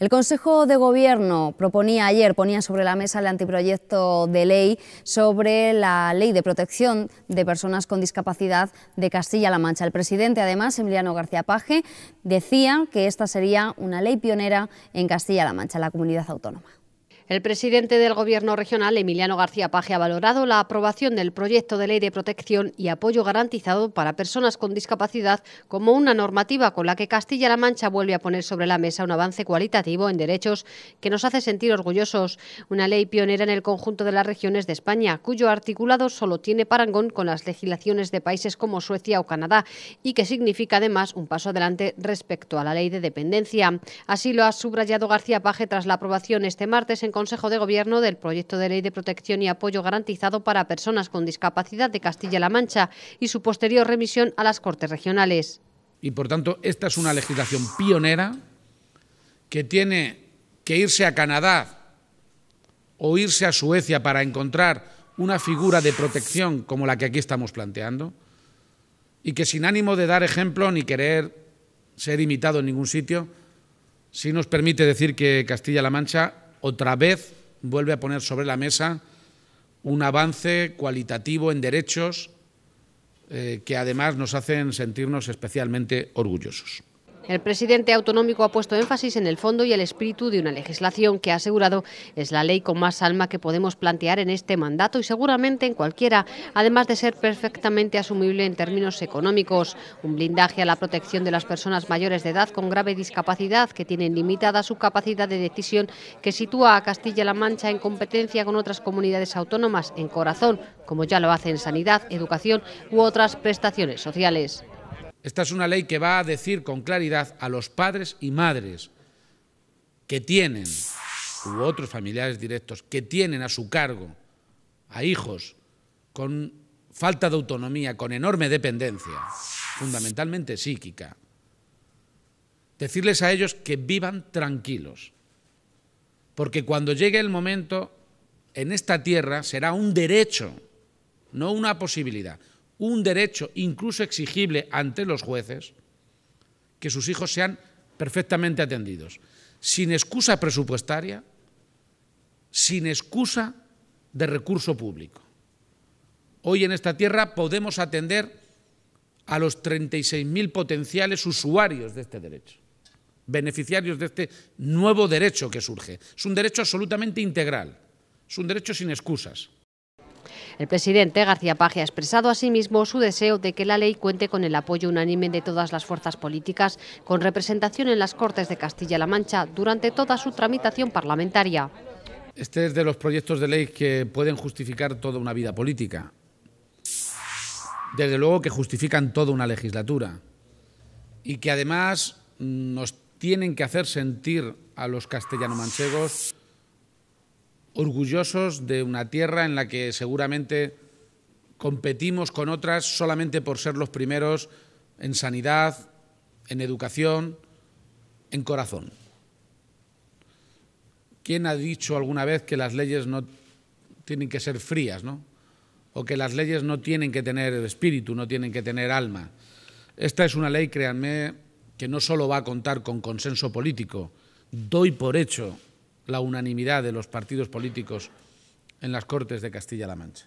El Consejo de Gobierno proponía ayer, ponía sobre la mesa el antiproyecto de ley sobre la ley de protección de personas con discapacidad de Castilla-La Mancha. El presidente, además, Emiliano García Paje, decía que esta sería una ley pionera en Castilla-La Mancha, la comunidad autónoma. El presidente del Gobierno regional, Emiliano García Paje, ha valorado la aprobación del proyecto de ley de protección y apoyo garantizado para personas con discapacidad como una normativa con la que Castilla-La Mancha vuelve a poner sobre la mesa un avance cualitativo en derechos que nos hace sentir orgullosos. Una ley pionera en el conjunto de las regiones de España, cuyo articulado solo tiene parangón con las legislaciones de países como Suecia o Canadá y que significa además un paso adelante respecto a la ley de dependencia. Así lo ha subrayado García Paje tras la aprobación este martes en Consejo de Gobierno del proyecto de ley de protección y apoyo garantizado para personas con discapacidad de Castilla-La Mancha y su posterior remisión a las Cortes Regionales. Y por tanto, esta es una legislación pionera que tiene que irse a Canadá o irse a Suecia para encontrar una figura de protección como la que aquí estamos planteando y que sin ánimo de dar ejemplo ni querer ser imitado en ningún sitio, sí nos permite decir que Castilla-La Mancha otra vez vuelve a poner sobre la mesa un avance cualitativo en derechos eh, que además nos hacen sentirnos especialmente orgullosos. El presidente autonómico ha puesto énfasis en el fondo y el espíritu de una legislación que ha asegurado es la ley con más alma que podemos plantear en este mandato y seguramente en cualquiera, además de ser perfectamente asumible en términos económicos. Un blindaje a la protección de las personas mayores de edad con grave discapacidad que tienen limitada su capacidad de decisión que sitúa a Castilla-La Mancha en competencia con otras comunidades autónomas en corazón, como ya lo hace en sanidad, educación u otras prestaciones sociales. Esta es una ley que va a decir con claridad a los padres y madres que tienen, u otros familiares directos, que tienen a su cargo a hijos con falta de autonomía, con enorme dependencia, fundamentalmente psíquica, decirles a ellos que vivan tranquilos, porque cuando llegue el momento, en esta tierra será un derecho, no una posibilidad, un derecho incluso exigible ante los jueces, que sus hijos sean perfectamente atendidos, sin excusa presupuestaria, sin excusa de recurso público. Hoy en esta tierra podemos atender a los 36.000 potenciales usuarios de este derecho, beneficiarios de este nuevo derecho que surge. Es un derecho absolutamente integral, es un derecho sin excusas. El presidente García Paje ha expresado asimismo su deseo de que la ley cuente con el apoyo unánime de todas las fuerzas políticas con representación en las Cortes de Castilla-La Mancha durante toda su tramitación parlamentaria. Este es de los proyectos de ley que pueden justificar toda una vida política. Desde luego que justifican toda una legislatura y que además nos tienen que hacer sentir a los castellano-manchegos orgullosos de una tierra en la que seguramente competimos con otras solamente por ser los primeros en sanidad, en educación, en corazón. ¿Quién ha dicho alguna vez que las leyes no tienen que ser frías, ¿no? O que las leyes no tienen que tener espíritu, no tienen que tener alma. Esta es una ley, créanme, que no solo va a contar con consenso político. Doy por hecho la unanimidad de los partidos políticos en las Cortes de Castilla-La Mancha.